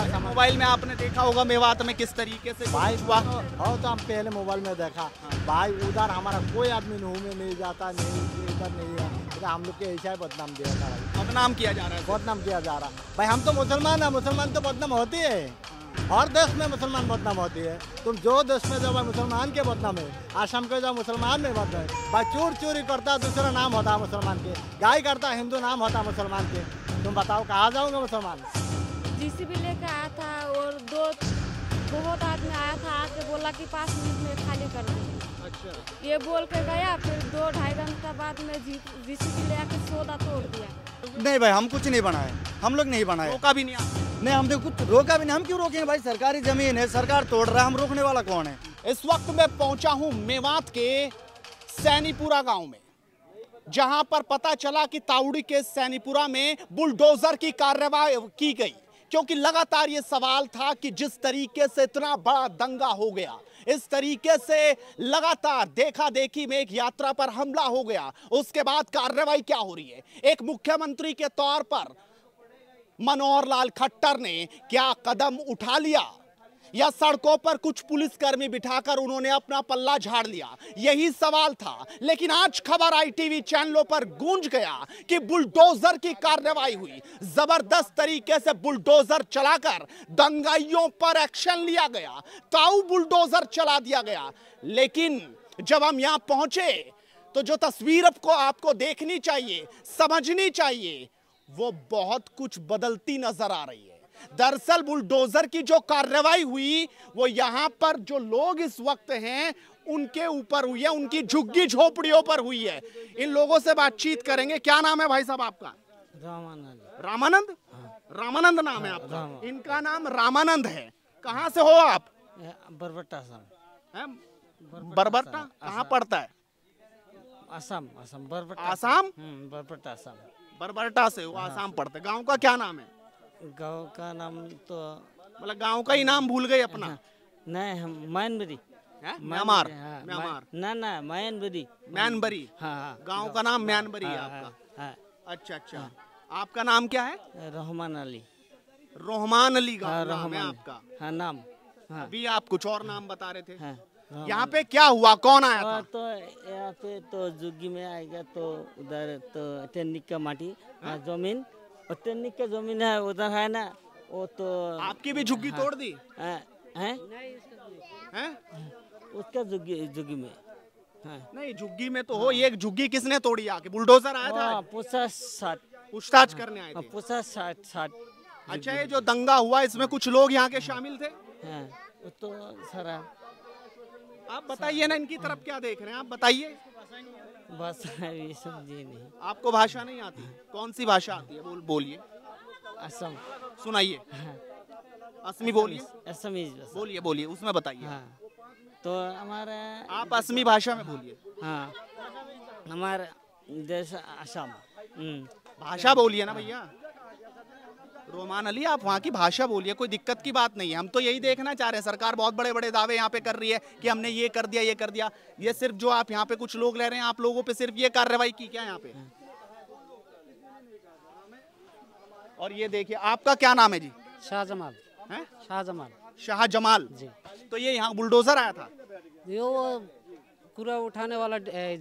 अच्छा, मोबाइल में आपने देखा होगा मेवात में किस तरीके से भाई और तो हम पहले मोबाइल में देखा भाई उधर हमारा कोई आदमी नहीं में नहीं जाता नहीं इधर नहीं है हम लोग के ऐसा ही बदनाम दिया जा रहा है बदनाम किया जा रहा है बदनाम किया जा रहा है भाई हम तो मुसलमान है मुसलमान तो बदनाम होती है हाँ। हर देश में मुसलमान बदनाम होती है तुम जो देश में जाओ मुसलमान के बदनाम है आश्रम के जाओ मुसलमान में बदनाम है भाई चोर चोरी करता दूसरा नाम होता है मुसलमान के गाय करता हिंदू नाम होता है मुसलमान के तुम बताओ कहाँ जाओगे मुसलमान जीसीबी लेकर आया था और दो बहुत आदमी आया था आके बोला कि पाँच मिनट में खाली कर दें अच्छा ये बोल के गया फिर दो ढाई घंटा बाद में जी सी बी लेकर सौदा तोड़ दिया नहीं भाई हम कुछ नहीं बनाए हम लोग नहीं बनाए रोका भी नहीं नहीं हमने तो कुछ रोका भी नहीं हम क्यों रोकेंगे भाई सरकारी जमीन है सरकार तोड़ रहा है हम रोकने वाला कौन है इस वक्त मैं पहुंचा हूं मेवात के सैनीपुरा गांव में जहां पर पता चला कि ताउड़ी के सैनीपुरा में बुलडोजर की कार्रवाई की गई क्योंकि लगातार ये सवाल था कि जिस तरीके से इतना बड़ा दंगा हो गया इस तरीके से लगातार देखा देखी में एक यात्रा पर हमला हो गया उसके बाद कार्रवाई क्या हो रही है एक मुख्यमंत्री के तौर पर मनोहर लाल खट्टर ने क्या कदम उठा लिया या सड़कों पर कुछ पुलिसकर्मी बिठाकर उन्होंने अपना पल्ला झाड़ लिया यही सवाल था लेकिन आज खबर आई चैनलों पर गूंज गया कि बुलडोजर की कार्रवाई हुई जबरदस्त तरीके से बुलडोजर चलाकर दंगाइयों पर एक्शन लिया गया ताऊ बुलडोजर चला दिया गया लेकिन जब हम यहां पहुंचे तो जो तस्वीर आपको आपको देखनी चाहिए समझनी चाहिए वो बहुत कुछ बदलती नजर आ रही है दरअसल बुलडोजर की जो कार्रवाई हुई वो यहाँ पर जो लोग इस वक्त हैं उनके ऊपर हुई है उनकी झुग्गी झोपड़ियों पर हुई है इन लोगों से बातचीत करेंगे क्या नाम है भाई साहब आपका रामानंद रामानंद हाँ। रामानंद नाम है आपका इनका नाम रामानंद है कहाँ से हो आप बरबट्टा असम बरबट्टा कहाँ पड़ता है असम असम हम्म, बरबट्टा आसाम बरबट्टा असम बरबट्टा से वो आसाम हाँ। पड़ता है गाँव का क्या नाम है गांव का नाम तो मतलब गांव का ही नाम भूल गए अपना हाँ, नहीं हम मैनबरी हाँ? हाँ, म्यांमार ना ना म्यांबरी म्यांबरी हाँ, गांव का नाम म्यांबरी है आपका अच्छा अच्छा आपका नाम क्या है रहमान अली रोहमान अली गांव नाम है आपका हाँ नाम अभी आप कुछ और नाम बता रहे थे यहाँ पे क्या हुआ कौन आया था? तो यहाँ पे तो जुग्गी में आएगा तो उधर तो टेनिक का माटी जमीन और टेनिक का जमीन है उधर है ना वो तो आपकी भी झुग्गी हाँ। तोड़ दी है, है? है? उसका झुग्गी झुग्गी में हाँ। नहीं झुग्गी में तो हो ये झुग्गी किसने तोड़ी आके बुलडोजर आया था हाँ, पूछा साठ पूछताछ करने आए हाँ, थे पूछा साठ साठ अच्छा ये जो दंगा हुआ इसमें कुछ लोग यहाँ के शामिल थे हाँ, तो सारा आप बताइए ना इनकी तरफ क्या देख रहे हैं आप बताइए नहीं आपको भाषा नहीं आती कौन सी भाषा आती है बोल बोलिए असम सुनाइए हाँ। असमी बोलिए असमी बोलिए बोलिए उसमें बताइए हाँ। तो हमारे आप असमी भाषा में बोलिए हाँ हमारे देश असम हम्म। भाषा बोलिए ना भैया रोमान अली आप वहाँ की भाषा बोलिए कोई दिक्कत की बात नहीं है हम तो यही देखना चाह रहे हैं सरकार बहुत बड़े बड़े दावे यहाँ पे कर रही है कि हमने ये कर दिया ये कर दिया ये सिर्फ जो आप यहाँ पे कुछ लोग ले रहे हैं आप लोगों पे सिर्फ ये कार्रवाई की क्या यहाँ पे और ये देखिए आपका क्या नाम है जी शाह जमाल शाह जमाल शाह जमाल जी तो ये यहाँ बुलडोजर आया था ये वो कूड़ा उठाने वाला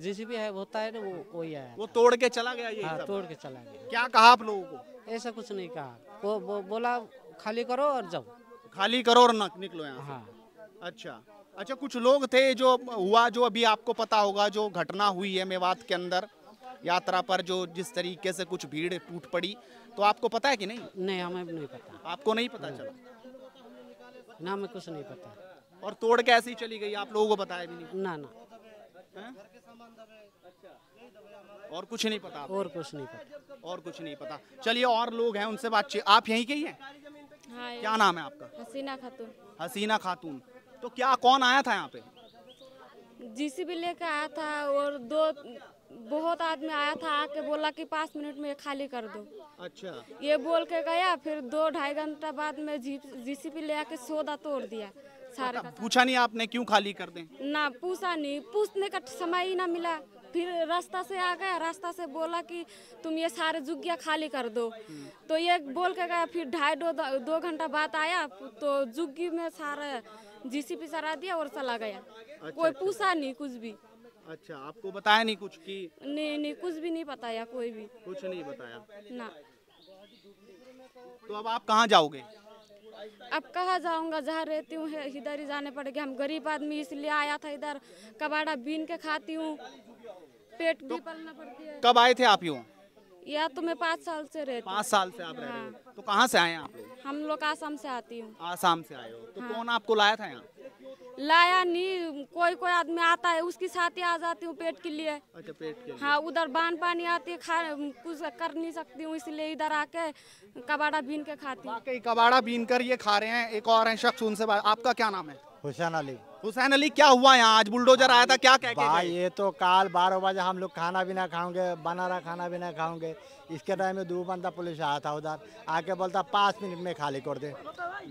जेसीबी है होता है ना वो वही आया वो तोड़ के चला गया ये हाँ, तोड़ के चला गया क्या कहा आप लोगों को ऐसा कुछ नहीं कहा वो, बो, बोला खाली करो और जाओ खाली करो और निकलो यहाँ हाँ अच्छा अच्छा कुछ लोग थे जो हुआ जो अभी आपको पता होगा जो घटना हुई है मेवात के अंदर यात्रा पर जो जिस तरीके से कुछ भीड़ टूट पड़ी तो आपको पता है कि नहीं नहीं हमें नहीं पता आपको नहीं पता चला ना हमें कुछ नहीं पता और तोड़ कैसी चली गई आप लोगों को बताया भी नहीं ना ना है? और कुछ नहीं पता और कुछ नहीं पता और कुछ नहीं पता चलिए और लोग हैं उनसे बातचीत आप यहीं के ही हैं हाँ क्या नाम है आपका हसीना खातून हसीना खातून तो क्या कौन आया था यहाँ पे जीसीबी लेके आया था और दो बहुत आदमी आया था आके बोला कि पाँच मिनट में खाली कर दो अच्छा ये बोल के गया फिर दो ढाई घंटा बाद में सी ले आके सौदा तोड़ दिया सारा मतलब पूछा नहीं आपने क्यों खाली कर दें ना पूछा नहीं पूछने का समय ही ना मिला फिर रास्ता से आ गया रास्ता से बोला कि तुम ये सारे जुगिया खाली कर दो तो ये बोल के गया फिर ढाई दो दो घंटा बाद आया तो जुग्गी में सारा जीसीपी सरा दिया और चला गया अच्छा, कोई अच्छा। पूछा नहीं कुछ भी अच्छा आपको बताया नहीं कुछ की नहीं नहीं कुछ भी नहीं बताया कोई भी कुछ नहीं बताया ना तो अब आप कहाँ जाओगे अब कहाँ जाऊंगा जहाँ रहती हूँ इधर ही जाने पड़ेगा हम गरीब आदमी इसलिए आया था इधर कबाड़ा बीन के खाती हूँ पेट भी तो, पलना पड़ती है कब आए थे आप यूँ या तो मैं पाँच साल से रहती पाँच साल से आप रह रहे हाँ। तो कहाँ से आए आप हम लोग आसाम से आती हूँ आसाम से आए हो तो हाँ। कौन आपको लाया था यहाँ लाया नहीं कोई कोई आदमी आता है उसकी साथ ही आ जाती हूँ पेट के लिए अच्छा पेट के लिए हाँ उधर बांध पानी आती है खा कुछ कर नहीं सकती हूँ इसलिए इधर आके कबाड़ा बीन के खाती हूँ कबाड़ा बीन कर ये खा रहे हैं एक और हैं शख्स उनसे आपका क्या नाम है हुसैन अली हुसैन अली क्या हुआ यहाँ आज बुलडोजर आया था क्या कह भाई ये तो काल बारह बजे हम लोग खाना भी ना खाओगे बनारा खाना भी ना खाओगे इसके टाइम में दो बंदा पुलिस आया था उधर आके बोलता पाँच मिनट में खाली कर दे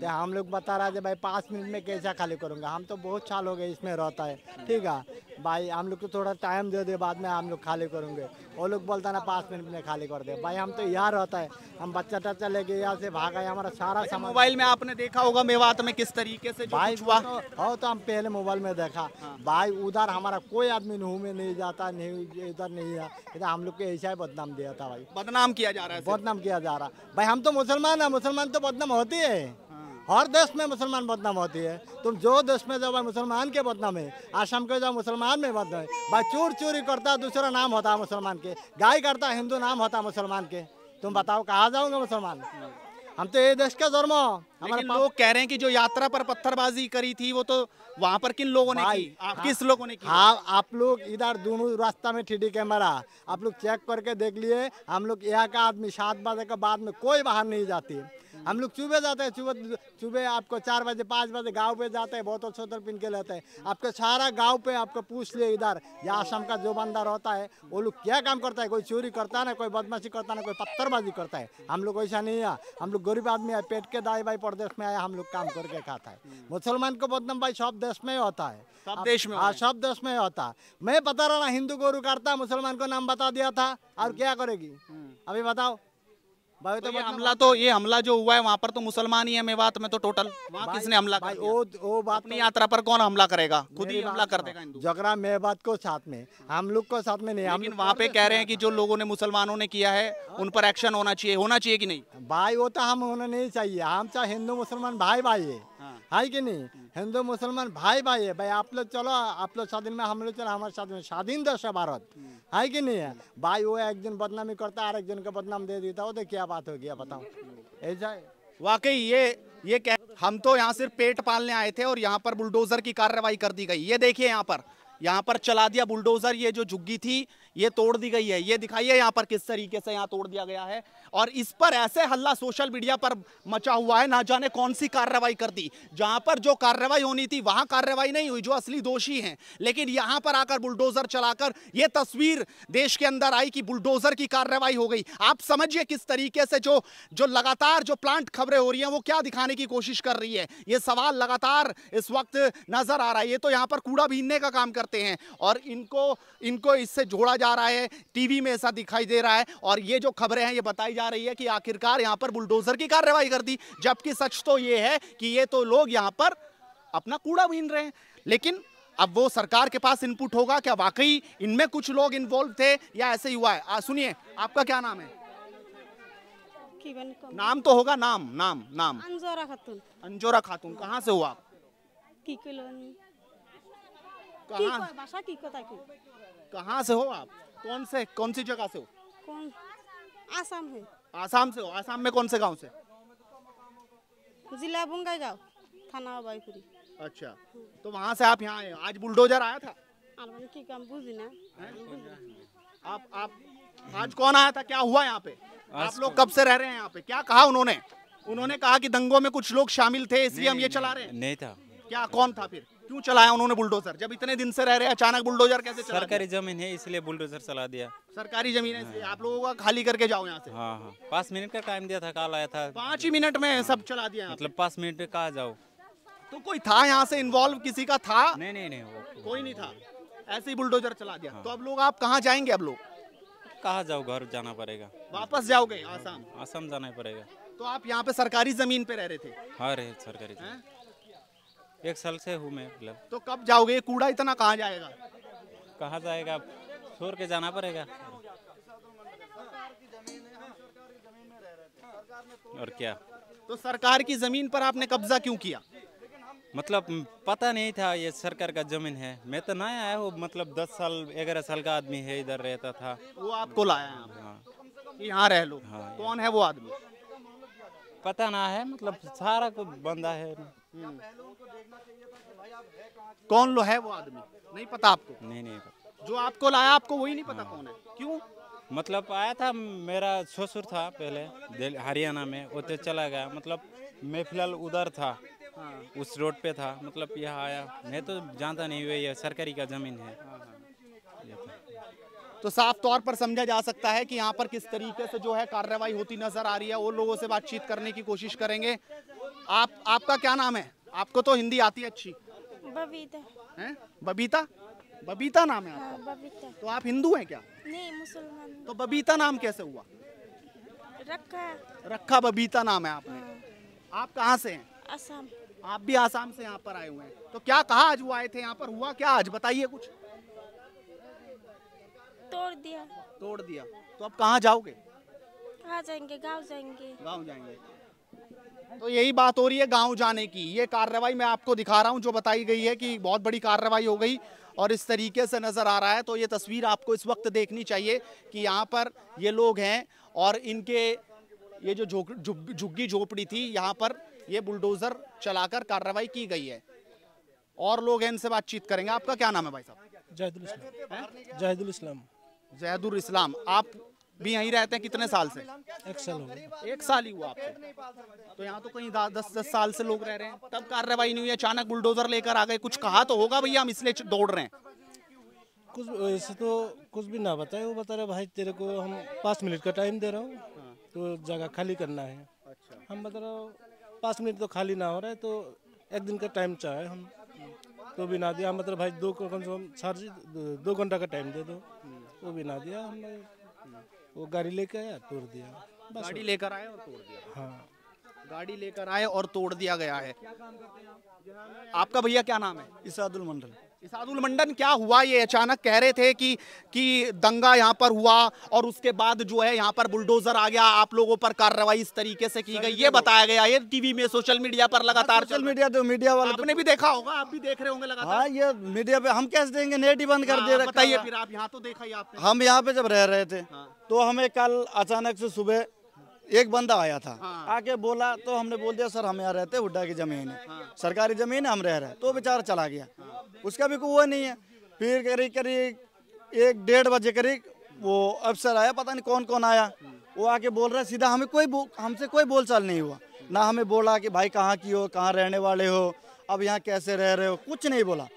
तो हम लोग बता रहे थे भाई पाँच मिनट में कैसा खाली करूँगा हम तो बहुत साल हो गए इसमें रहता है ठीक है भाई हम लोग को थोड़ा टाइम दे दे बाद में हम लोग खाली करूँगे वो लोग बोलता ना पाँच मिनट में खाली कर दे भाई हम तो यहाँ रहता है हम बच्चा टच्चा लेके यहाँ से भागा हमारा सारा सामान मोबाइल में आपने देखा होगा मेवात में किस तरीके से भाई हुआ हो तो-, तो हम पहले मोबाइल में देखा हाँ। भाई उधर हमारा कोई आदमी नुह में नहीं जाता नहीं इधर नहीं है इधर हम लोग को ऐसा ही बदनाम दिया था भाई बदनाम किया जा रहा है बदनाम किया जा रहा भाई हम तो मुसलमान है मुसलमान तो बदनाम होती है हाँ। हर देश में मुसलमान बदनाम होती है तुम जो देश में जाओ मुसलमान के बदनाम है आसाम के जाओ मुसलमान में बदनाम है भाई चूर चूरी करता दूसरा नाम होता है मुसलमान के गाय करता हिंदू नाम होता है मुसलमान के तुम बताओ कहाँ जाओगे मुसलमान हम तो ये देश का धर्म हमारे लोग कह रहे हैं कि जो यात्रा पर पत्थरबाजी करी थी वो तो वहाँ पर किन लोगों ने की आप हाँ। किस लोगों ने की हाँ आप लोग इधर दोनों रास्ता में ठीडी कैमरा आप लोग चेक करके देख लिए हम लोग यहाँ का आदमी सात बजे के बाद में कोई बाहर नहीं जाती हम लोग चुबे जाते हैं चुबे चूबे आपको चार बजे पाँच बजे गाँव पे जाते हैं बहुत अच्छे पिन के लेते हैं आपके सारा गाँव पे आपको पूछ लिए इधर या आसम का जो बंदा रहता है वो लोग क्या काम करता है कोई चोरी करता है ना कोई बदमाशी करता ना कोई पत्थरबाजी करता है हम लोग ऐसा नहीं है हम लोग गरीब आदमी है पेट के दाई भाई प्रदेश में आया हम लोग काम करके खाता है मुसलमान को बदनाम भाई सब देश में ही होता है सब देश में हाँ सब देश में होता है मैं बता रहा हिंदू गोरु करता मुसलमान को नाम बता दिया था और क्या करेगी हम्म। अभी बताओ भाई तो, तो ये मतलब हमला तो ये हमला जो हुआ है वहाँ पर तो मुसलमान ही है मेवात में तो टोटल वहाँ किसने हमला कर ओ ओ बात अपनी तो- यात्रा पर कौन हमला करेगा खुद ही हमला कर देगा जगरा मेवात को साथ में हम लोग को साथ में नहीं लेकिन वहाँ पे कह रहे हैं कि जो लोगों ने मुसलमानों ने किया है हाँ। उन पर एक्शन होना चाहिए होना चाहिए कि नहीं भाई वो तो हम होना नहीं चाहिए हम चाहे हिंदू मुसलमान भाई भाई है है कि नहीं हिंदू मुसलमान भाई भाई है भाई आप लोग चलो आप लोग स्वाधीन में हम लोग चलो हमारे स्वाधीन में स्वाधीन देश है भारत है कि नहीं है भाई वो एक दिन बदनामी करता है एक दिन को बदनाम दे देता हो तो क्या बात होगी बताओ ऐसा वाकई ये ये कह हम तो यहाँ सिर्फ पेट पालने आए थे और यहाँ पर बुलडोजर की कार्रवाई कर दी गई ये देखिए यहाँ पर यहाँ पर चला दिया बुलडोजर ये जो झुग्गी थी ये तोड़ दी गई है ये दिखाइए यहाँ पर किस तरीके से यहाँ तोड़ दिया गया है और इस पर ऐसे हल्ला सोशल मीडिया पर मचा हुआ है ना जाने कौन सी कार्रवाई कर दी जहाँ पर जो कार्रवाई होनी थी वहाँ कार्रवाई नहीं हुई जो असली दोषी हैं लेकिन यहाँ पर आकर बुलडोजर चलाकर ये तस्वीर देश के अंदर आई कि बुलडोजर की कार्रवाई हो गई आप समझिए किस तरीके से जो जो लगातार जो प्लांट खबरें हो रही हैं वो क्या दिखाने की कोशिश कर रही है ये सवाल लगातार इस वक्त नजर आ रहा है ये तो यहाँ पर कूड़ा भीनने का काम करते हैं और इनको इनको इससे जोड़ा जा रहा है टीवी में ऐसा दिखाई दे रहा है और ये जो खबरें हैं ये बताई जा रही है कि आखिरकार यहाँ पर बुलडोजर की कार्रवाई कर दी जबकि सच तो ये है कि ये तो लोग यहाँ पर अपना कूड़ा बीन रहे हैं लेकिन अब वो सरकार के पास इनपुट होगा क्या वाकई इनमें कुछ लोग इन्वॉल्व थे या ऐसे ही हुआ है सुनिए आपका क्या नाम है नाम तो होगा नाम नाम नाम अंजोरा खातून अंजोरा खातून कहाँ से हुआ आप कहाँ से हो आप कौन से कौन सी जगह से हो कौन आसाम है आसाम से हो आसाम में कौन से गांव से जिला बुंगा गाँव थाना बाईपुरी अच्छा तो वहाँ से आप यहाँ आए आज बुलडोजर आया था आप आप आज कौन आया था क्या हुआ यहाँ पे आप लोग कब से रह रहे हैं यहाँ पे क्या कहा उन्होंने उन्होंने कहा कि दंगों में कुछ लोग शामिल थे इसलिए हम ये चला रहे हैं नहीं था क्या कौन था फिर क्यों चलाया उन्होंने बुलडोजर जब इतने दिन से रह रहे अचानक बुलडोजर कैसे चला सरकारी जमीन है इसलिए बुलडोजर चला दिया सरकारी जमीन है हाँ। आप लोगों का खाली करके जाओ यहाँ से हाँ हाँ पाँच मिनट का टाइम दिया था कल आया था पाँच ही मिनट में सब चला दिया मतलब पाँच मिनट कहा जाओ तो कोई था यहाँ से इन्वॉल्व किसी का था नहीं नहीं नहीं कोई नहीं था ऐसे ही बुलडोजर चला दिया हाँ। तो अब लोग आप कहाँ जाएंगे अब लोग कहाँ जाओ घर जाना पड़ेगा वापस जाओगे आसाम आसाम जाना पड़ेगा तो आप यहाँ पे सरकारी जमीन पे रह रहे थे हाँ रहे सरकारी एक साल से हूँ मैं मतलब तो कब जाओगे ये कूड़ा इतना कहाँ जाएगा कहाँ जाएगा छोड़ के जाना पड़ेगा और क्या तो सरकार की जमीन पर आपने कब्जा क्यों किया मतलब पता नहीं था ये सरकार का जमीन है मैं तो ना आया हूँ मतलब दस साल ग्यारह साल का आदमी है इधर रहता था वो आपको लाया है हाँ यहाँ रह लो हाँ, कौन है वो आदमी पता ना है मतलब सारा बंदा है कौन लो है वो आदमी नहीं पता आपको नहीं नहीं पता। जो आपको लाया आपको वही नहीं पता कौन है क्यों मतलब आया था मेरा ससुर था पहले हरियाणा में वो तो चला गया मतलब मैं फिलहाल उधर था उस रोड पे था मतलब यह आया मैं तो जानता नहीं हुआ यह सरकारी का जमीन है तो साफ तौर पर समझा जा सकता है कि यहाँ पर किस तरीके से जो है कार्रवाई होती नजर आ रही है वो लोगों से बातचीत करने की कोशिश करेंगे आप आपका क्या नाम है आपको तो हिंदी आती है अच्छी बबीता बबीता बबीता नाम है आपका हाँ, बबीता तो आप हिंदू हैं क्या नहीं मुसलमान तो बबीता नाम कैसे हुआ रखा रखा बबीता नाम है आपने हाँ। आप कहाँ से हैं असम आप भी आसाम से यहाँ पर आए हुए हैं तो क्या कहा आज वो आए थे यहाँ पर हुआ क्या आज बताइए कुछ तोड़ दिया तोड़ दिया तो अब कहाँ जाओगे कहाँ जाएंगे गाँव जाएंगे गाँव जाएंगे तो यही बात हो रही है गांव जाने की ये कार्रवाई मैं आपको दिखा रहा हूं जो बताई गई है कि बहुत बड़ी कार्रवाई हो गई और इस तरीके से नज़र आ रहा है तो ये तस्वीर आपको इस वक्त देखनी चाहिए कि यहाँ पर ये लोग हैं और इनके ये जो झुग्गी झोपड़ी थी यहाँ पर ये बुलडोज़र चलाकर कार्रवाई की गई है और लोग हैं इनसे बातचीत करेंगे आपका क्या नाम है भाई साहब जहदुल इस्लाम जैदुल इस्लाम जहदुल इस्लाम आप भी यहीं रहते हैं कितने साल से एक साल हो एक साल ही हुआ आपको तो यहाँ तो कहीं दस दस साल से लोग रह रहे हैं तब कार्रवाई नहीं हुई अचानक बुलडोजर लेकर आ गए कुछ कहा तो होगा भैया हम इसलिए दौड़ रहे हैं कुछ ऐसे तो कुछ भी ना बताए वो बता रहे भाई तेरे को हम पाँच मिनट का टाइम दे रहा हूँ तो जगह खाली करना है अच्छा। हम बता रहे पाँच मिनट तो खाली ना हो रहा है तो एक दिन का टाइम चाहे हम तो भी ना दिया हम बता रहे भाई दो कम से कम चार दो घंटा का टाइम दे दो वो हम्म। तो भी ना दिया हमने वो गाड़ी लेके आया तोड़ दिया गाड़ी लेकर आए और तोड़ दिया हाँ गाड़ी लेकर आए और तोड़ दिया गया है आपका भैया क्या नाम है इसादुल मंडल इसादुल मंडन क्या हुआ ये अचानक कह रहे थे कि कि दंगा यहाँ पर हुआ और उसके बाद जो है यहाँ पर बुलडोजर आ गया आप लोगों पर कार्रवाई इस तरीके से की गई ये बताया गया ये टीवी में सोशल मीडिया पर हाँ, लगातार सोशल मीडिया तो मीडिया वाले तो- आपने भी देखा होगा आप भी देख रहे होंगे लगातार हाँ, ये मीडिया पे हम कैसे देंगे नेट ही बंद कर हाँ, दे रहे बताइए फिर आप यहाँ तो देखा ही आपने हम यहाँ पे जब रह रहे थे तो हमें कल अचानक से सुबह एक बंदा आया था हाँ। आके बोला तो हमने बोल दिया सर हम यहाँ रहते हुड्डा की जमीन है हाँ। सरकारी जमीन है हम रह रहे तो बेचारा चला गया हाँ। उसका भी कोई वो नहीं है फिर करीब करीब एक डेढ़ बजे करीब वो अफसर आया पता नहीं कौन कौन आया वो आके बोल रहा है सीधा हमें कोई हमसे कोई बोलचाल नहीं हुआ ना हमें बोला कि भाई कहाँ की हो कहाँ रहने वाले हो अब यहाँ कैसे रह रहे हो कुछ नहीं बोला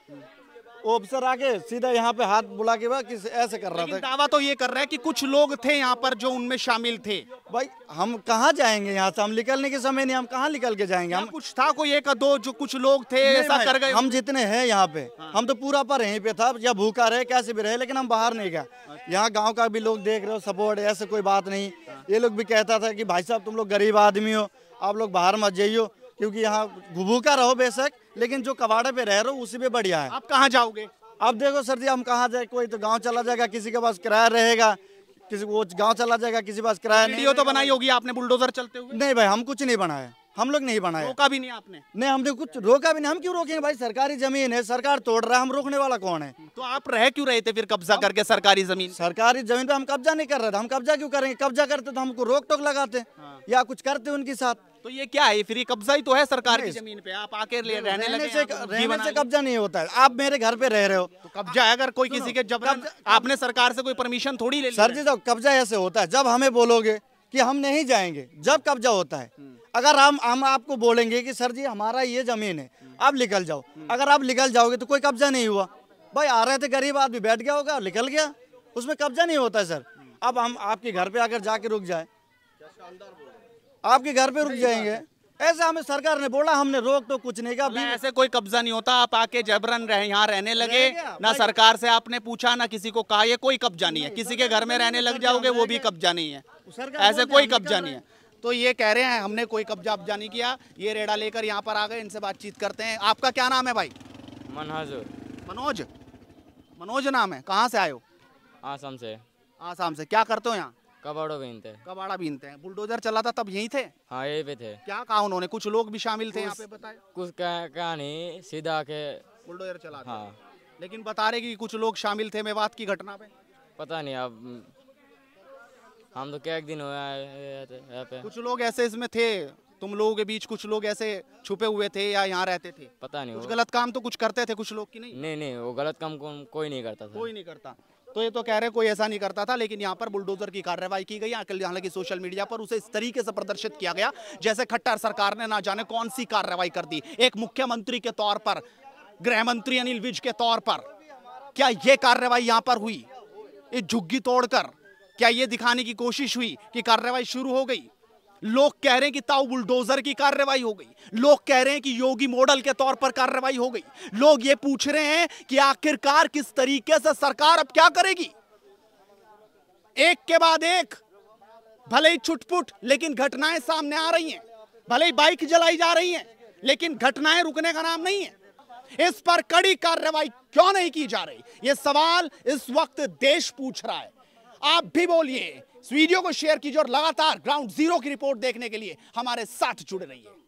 ऑफिसर आके सीधा यहाँ पे हाथ बुला के कि ऐसे कर रहा था दावा तो ये कर रहा है कि कुछ लोग थे यहाँ पर जो उनमें शामिल थे भाई हम कहाँ जाएंगे यहाँ से हम निकलने के समय नहीं हम कहाँ निकल के जाएंगे हम कुछ था कोई एक दो जो कुछ लोग थे ऐसा कर गए हम जितने हैं यहाँ पे हाँ। हम तो पूरा पर यहीं पे था या भूखा रहे कैसे भी रहे लेकिन हम बाहर नहीं गए अच्छा। यहाँ गाँव का भी लोग देख रहे हो सपोर्ट ऐसे कोई बात नहीं हाँ। ये लोग भी कहता था कि भाई साहब तुम लोग गरीब आदमी हो आप लोग बाहर मत जाइयो क्योंकि यहाँ का रहो बेशक लेकिन जो कबाड़े पे रह रहे हो उसी पे बढ़िया है आप कहाँ जाओगे अब देखो सर जी हम कहाँ जाए कोई तो गाँव चला जाएगा किसी के पास किराया रहेगा किसी वो गांव चला जाएगा किसी पास किराया वीडियो तो बनाई होगी आपने बुलडोजर चलते हुए नहीं भाई हम कुछ नहीं बनाया हम लोग नहीं बनाए रोका भी नहीं आपने नहीं हमने कुछ रोका भी नहीं हम क्यों रोकेंगे भाई सरकारी जमीन है सरकार तोड़ रहा है हम रोकने वाला कौन है तो आप रह क्यों रहे थे फिर कब्जा करके सरकारी जमीन सरकारी जमीन पे हम कब्जा नहीं कर रहे थे हम कब्जा क्यों करेंगे कब्जा करते तो हमको रोक टोक लगाते हाँ। या कुछ करते उनके साथ तो ये क्या है फिर ये कब्जा ही तो है सरकार की जमीन पे आप आके ले रहने, रहने से रहने से कब्जा नहीं होता है आप मेरे घर पे रह रहे हो तो कब्जा है अगर कोई किसी के जब आपने सरकार से कोई परमिशन थोड़ी ले सर जी तो कब्जा ऐसे होता है जब हमें बोलोगे कि हम नहीं जाएंगे जब कब्जा होता है हम्म। अगर हम हम आपको बोलेंगे कि सर जी हमारा ये जमीन है हम्म। आप निकल जाओ हम्म। अगर आप निकल जाओगे तो कोई कब्जा नहीं हुआ भाई आ रहे थे गरीब आदमी बैठ गया होगा निकल गया उसमें कब्जा नहीं होता सर अब हम आपके घर पे आकर जाके रुक जाए आपके घर पे रुक जाएंगे ऐसे हमें सरकार ने बोला हमने रोक तो कुछ नहीं कहा ऐसे कोई कब्जा नहीं होता आप आके जबरन रहे यहाँ रहने लगे ना सरकार से आपने पूछा ना किसी को कहा ये कोई कब्जा नहीं है किसी के घर में रहने तो लग जाओगे वो भी कब्जा नहीं है ऐसे कोई कब्जा नहीं है तो ये कह रहे हैं हमने कोई कब्जा अब्जा नहीं किया ये रेड़ा लेकर यहाँ पर आ गए इनसे बातचीत करते हैं आपका क्या नाम है भाई मनोज मनोज मनोज नाम है कहाँ से आयो आसाम से आसाम से क्या करते हो यहाँ कबाड़ो बीनते कबाड़ा बीनते हैं बुलडोजर चला था तब यही थे हाँ यही पे थे क्या कहा उन्होंने कुछ लोग भी शामिल थे यहाँ पे बताए कुछ कहा, नहीं सीधा के बुलडोजर चला था हाँ। लेकिन बता रहे कि कुछ लोग शामिल थे मेवात की घटना पे पता नहीं अब हम तो क्या एक दिन हुआ तो पे कुछ लोग ऐसे इसमें थे तुम लोगों के बीच कुछ लोग ऐसे छुपे हुए थे या यहाँ रहते थे पता नहीं कुछ गलत काम तो कुछ करते थे कुछ लोग की नहीं नहीं नहीं वो गलत काम को, कोई नहीं करता था कोई नहीं करता तो ये तो कह रहे कोई ऐसा नहीं करता था लेकिन यहाँ पर बुलडोजर की कार्रवाई की गई हालांकि सोशल मीडिया पर उसे इस तरीके से प्रदर्शित किया गया जैसे खट्टर सरकार ने ना जाने कौन सी कार्रवाई कर दी एक मुख्यमंत्री के तौर पर गृह मंत्री अनिल विज के तौर पर क्या ये कार्रवाई यहाँ पर हुई ये झुग्गी तोड़कर क्या ये दिखाने की कोशिश हुई कि कार्रवाई शुरू हो गई लोग कह रहे हैं कि ताऊ बुलडोजर की कार्रवाई हो गई लोग कह रहे हैं कि योगी मॉडल के तौर पर कार्रवाई हो गई लोग ये पूछ रहे हैं कि आखिरकार किस तरीके से सरकार अब क्या करेगी एक के बाद एक भले ही छुटपुट लेकिन घटनाएं सामने आ रही हैं भले ही बाइक जलाई जा रही हैं लेकिन घटनाएं रुकने का नाम नहीं है इस पर कड़ी कार्रवाई क्यों नहीं की जा रही ये सवाल इस वक्त देश पूछ रहा है आप भी बोलिए इस वीडियो को शेयर कीजिए और लगातार ग्राउंड जीरो की रिपोर्ट देखने के लिए हमारे साथ जुड़े रहिए